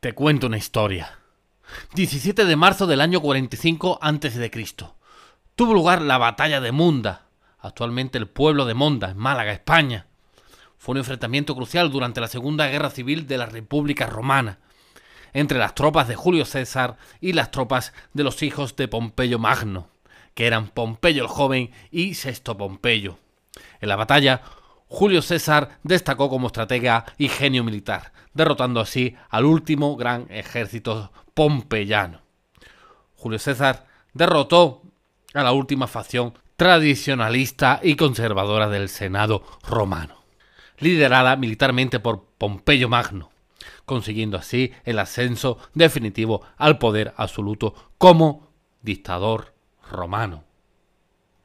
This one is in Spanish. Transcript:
Te cuento una historia. 17 de marzo del año 45 a.C. Tuvo lugar la batalla de Munda, actualmente el pueblo de Monda, en Málaga, España. Fue un enfrentamiento crucial durante la Segunda Guerra Civil de la República Romana, entre las tropas de Julio César y las tropas de los hijos de Pompeyo Magno, que eran Pompeyo el joven y Sexto Pompeyo. En la batalla Julio César destacó como estratega y genio militar, derrotando así al último gran ejército pompeyano. Julio César derrotó a la última facción tradicionalista y conservadora del Senado romano, liderada militarmente por Pompeyo Magno, consiguiendo así el ascenso definitivo al poder absoluto como dictador romano.